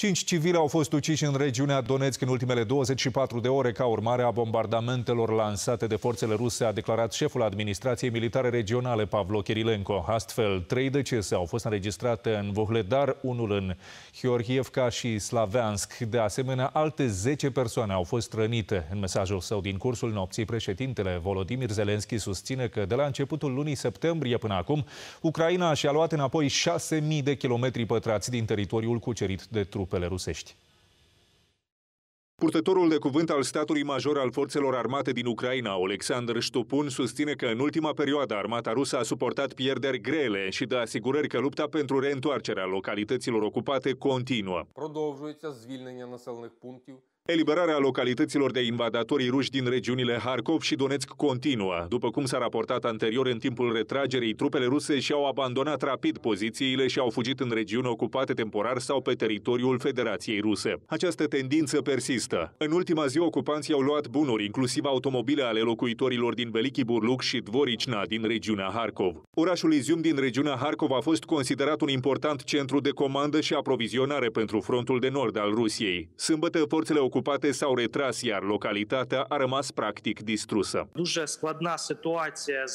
Cinci civili au fost uciși în regiunea Donetsk în ultimele 24 de ore ca urmare a bombardamentelor lansate de forțele ruse, a declarat șeful administrației militare regionale, Pavlo Kirilenko. Astfel, trei decese au fost înregistrate în Vohledar, unul în Hiorhievka și Slaveansk. De asemenea, alte 10 persoane au fost rănite. În mesajul său din cursul nopții, președintele Volodimir Zelenski susține că de la începutul lunii septembrie până acum, Ucraina și-a luat înapoi 6.000 de kilometri pătrați din teritoriul cucerit de trupe trupele rusești. Purtătorul de cuvânt al statului major al forțelor armate din Ucraina, Alexander Stupun, susține că în ultima perioadă armata rusă a suportat pierderi grele și dă asigurări că lupta pentru reîntoarcerea localităților ocupate continuă. Eliberarea localităților de invadatorii ruși din regiunile Harkov și Donetsk continuă. După cum s-a raportat anterior în timpul retragerii, trupele ruse și-au abandonat rapid pozițiile și au fugit în regiuni ocupate temporar sau pe teritoriul Federației Ruse. Această tendință persistă. În ultima zi, ocupanții au luat bunuri, inclusiv automobile ale locuitorilor din Veliki Burluc și Dvoricna din regiunea Harkov. Orașul Izium din regiunea Harkov a fost considerat un important centru de comandă și aprovizionare pentru frontul de nord al Rusiei. Sâmbătă, forțele ocupate ocupate s-au retras, iar localitatea a rămas practic distrusă. Дуже складна ситуація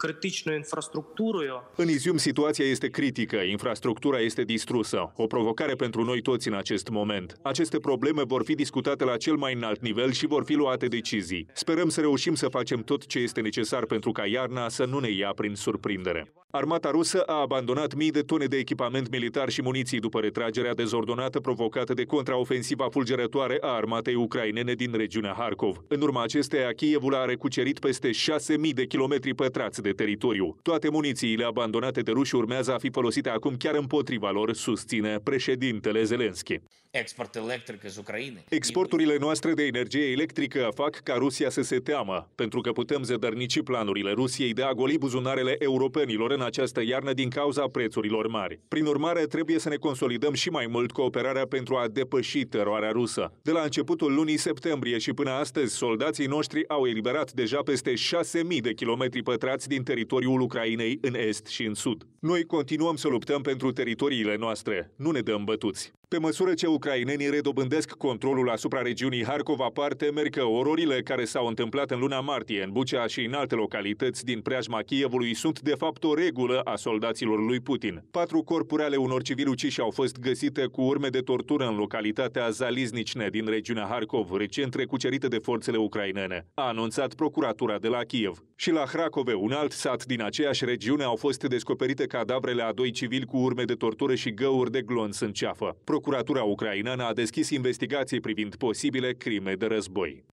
критичною infrastructură. În Izium situația este critică, infrastructura este distrusă. O provocare pentru noi toți în acest moment. Aceste probleme vor fi discutate la cel mai înalt nivel și vor fi luate decizii. Sperăm să reușim să facem tot ce este necesar pentru ca iarna să nu ne ia prin surprindere. Armata rusă a abandonat mii de tone de echipament militar și muniții după retragerea dezordonată provocată de contraofensiva fulgerătoare a armatei ucrainene din regiunea Harkov. În urma acesteia, Kievul a recucerit peste 6.000 de kilometri pătrați de de teritoriu. Toate munițiile abandonate de ruși urmează a fi folosite acum chiar împotriva lor, susține președintele Zelenski. Exporturile noastre de energie electrică fac ca Rusia să se teamă, pentru că putem zădărnici planurile Rusiei de a goli buzunarele europenilor în această iarnă din cauza prețurilor mari. Prin urmare, trebuie să ne consolidăm și mai mult cooperarea pentru a depăși teroarea rusă. De la începutul lunii septembrie și până astăzi, soldații noștri au eliberat deja peste 6.000 de kilometri pătrați din din teritoriul Ucrainei în est și în sud. Noi continuăm să luptăm pentru teritoriile noastre, nu ne dăm bătuți. Pe măsură ce ucrainenii redobândesc controlul asupra regiunii Harkov, aparte merg că ororile care s-au întâmplat în luna martie în Bucea și în alte localități din preajma Chievului sunt de fapt o regulă a soldaților lui Putin. Patru corpuri ale unor civili uciși au fost găsite cu urme de tortură în localitatea Zaliznicne din regiunea Harkov, recent recucerită de forțele ucrainene, a anunțat procuratura de la Kiev. Și la Hracove, un alt sat din aceeași regiune, au fost descoperite cadavrele a doi civili cu urme de tortură și găuri de glonț în ceafă. Procuratura ucraineană a deschis investigații privind posibile crime de război.